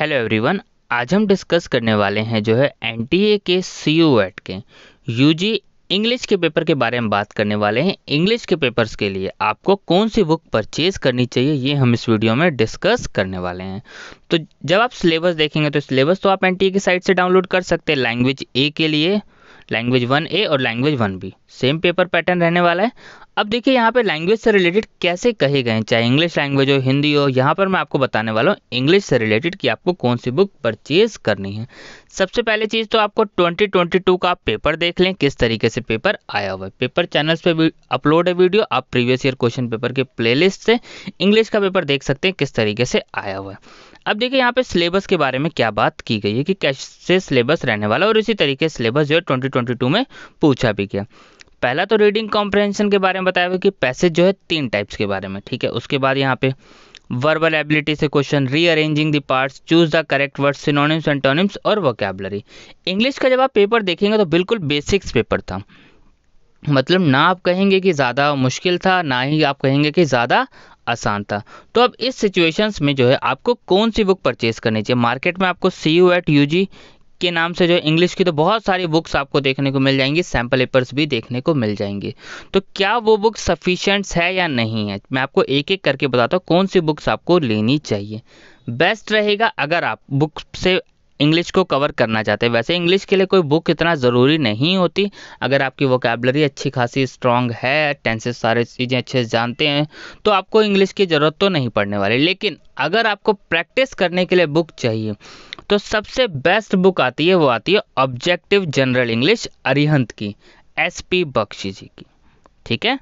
hello everyone आज हम discuss करने वाले हैं जो है एन के सी यू एट के जी इंग्लिश के पेपर के बारे में बात करने वाले हैं इंग्लिश के पेपर्स के लिए आपको कौन सी बुक परचेज करनी चाहिए ये हम इस वीडियो में डिस्कस करने वाले हैं तो जब आप सिलेबस देखेंगे तो सिलेबस तो आप एन की साइट से डाउनलोड कर सकते हैं लैंग्वेज ए के लिए लैंग्वेज वन ए और language one B same paper pattern रहने वाला है अब देखिए यहाँ पे लैंग्वेज से रिलेटेड कैसे कहे गए चाहे इंग्लिश लैंग्वेज हो हिंदी हो यहाँ पर मैं आपको बताने वाला हूँ इंग्लिश से रिलेटेड कि आपको कौन सी बुक परचेज करनी है सबसे पहले चीज़ तो आपको 2022 का आप पेपर देख लें किस तरीके से पेपर आया हुआ है पेपर चैनल्स पे अपलोड है वीडियो आप प्रीवियस ईयर क्वेश्चन पेपर के प्ले से इंग्लिश का पेपर देख सकते हैं किस तरीके से आया हुआ है अब देखिए यहाँ पे सिलेबस के बारे में क्या बात की गई है कि कैसे सिलेबस रहने वाला और इसी तरीके सिलेबस जो है ट्वेंटी में पूछा भी गया पहला तो रीडिंग कॉम्प्रहेंशन के बारे में बताया हुआ कि पैसेज जो है तीन टाइप्स के बारे में ठीक है उसके बाद यहाँ पे वर्बल एबिलिटी से question rearranging the parts choose the correct words synonyms antonyms और वोकेबलरी इंग्लिश का जब आप पेपर देखेंगे तो बिल्कुल बेसिक्स पेपर था मतलब ना आप कहेंगे कि ज़्यादा मुश्किल था ना ही आप कहेंगे कि ज़्यादा आसान था तो अब इस सिचुएशंस में जो है आपको कौन सी बुक परचेज करनी चाहिए मार्केट में आपको C U E T U G के नाम से जो इंग्लिश की तो बहुत सारी बुक्स आपको देखने को मिल जाएंगी सैम्पल पेपर्स भी देखने को मिल जाएंगे तो क्या वो बुक सफिशेंट्स है या नहीं है मैं आपको एक एक करके बताता हूँ कौन सी बुक्स आपको लेनी चाहिए बेस्ट रहेगा अगर आप बुक से इंग्लिश को कवर करना चाहते हैं वैसे इंग्लिश के लिए कोई बुक इतना ज़रूरी नहीं होती अगर आपकी वोकेबलरी अच्छी खासी स्ट्रांग है टेंसेस सारे चीज़ें अच्छे से जानते हैं तो आपको इंग्लिश की ज़रूरत तो नहीं पड़ने वाली लेकिन अगर आपको प्रैक्टिस करने के लिए बुक चाहिए तो सबसे बेस्ट बुक आती है वो आती है ऑब्जेक्टिव जनरल इंग्लिश अरिहंत की एस पी बख्शी जी की ठीक है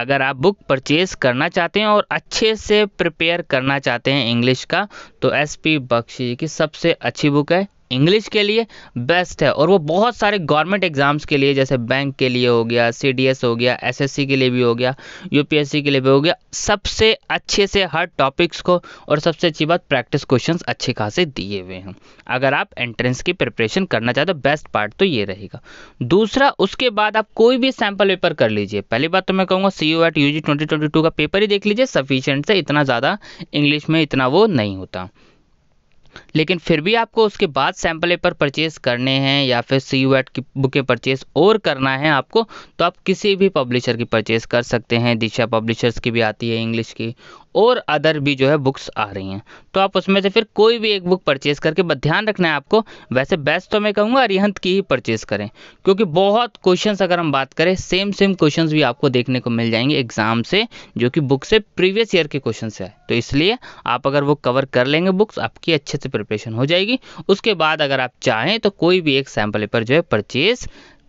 अगर आप बुक परचेज करना चाहते हैं और अच्छे से प्रिपेयर करना चाहते हैं इंग्लिश का तो एस पी बख्शी जी की सबसे अच्छी बुक है इंग्लिश के लिए बेस्ट है और वो बहुत सारे गवर्नमेंट एग्जाम्स के लिए जैसे बैंक के लिए हो गया सी हो गया एस के लिए भी हो गया यूपीएससी के लिए भी हो गया सबसे अच्छे से हर टॉपिक्स को और सबसे अच्छी बात प्रैक्टिस क्वेश्चन अच्छे खासे दिए हुए हैं अगर आप एंट्रेंस की प्रिपरेशन करना चाहते हो बेस्ट पार्ट तो ये रहेगा दूसरा उसके बाद आप कोई भी सैम्पल पेपर कर लीजिए पहली बात तो मैं कहूँगा C U E T U G twenty twenty two का पेपर ही देख लीजिए सफिशियंट से इतना ज़्यादा इंग्लिश में इतना वो नहीं होता लेकिन फिर भी आपको उसके बाद सैम्पल पेपर परचेज करने हैं या फिर सी वेट की बुकें परचेज और करना है आपको तो आप किसी भी पब्लिशर की परचेज कर सकते हैं दिशा पब्लिशर्स की भी आती है इंग्लिश की और अदर भी जो है बुक्स आ रही हैं तो आप उसमें से फिर कोई भी एक बुक परचेज करके बस ध्यान रखना है आपको वैसे बेस्ट तो मैं कहूँगा अरिहंत की ही परचेज करें क्योंकि बहुत क्वेश्चन अगर हम बात करें सेम सेम क्वेश्चन भी आपको देखने को मिल जाएंगे एग्जाम से जो कि बुक से प्रीवियस ईयर के क्वेश्चन से है तो इसलिए आप अगर वो कवर कर लेंगे बुक्स आपकी अच्छे से प्रिपरेशन हो जाएगी उसके बाद अगर आप चाहें तो कोई भी एक सैम्पल पेपर जो है परचेज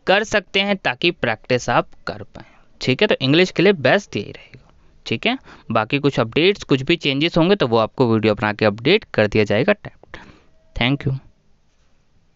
कर सकते हैं ताकि प्रैक्टिस आप कर पाएँ ठीक है तो इंग्लिश के लिए बेस्ट यही रहेगा ठीक है बाकी कुछ अपडेट्स कुछ भी चेंजेस होंगे तो वो आपको वीडियो बना के अपडेट कर दिया जाएगा टैप थैंक यू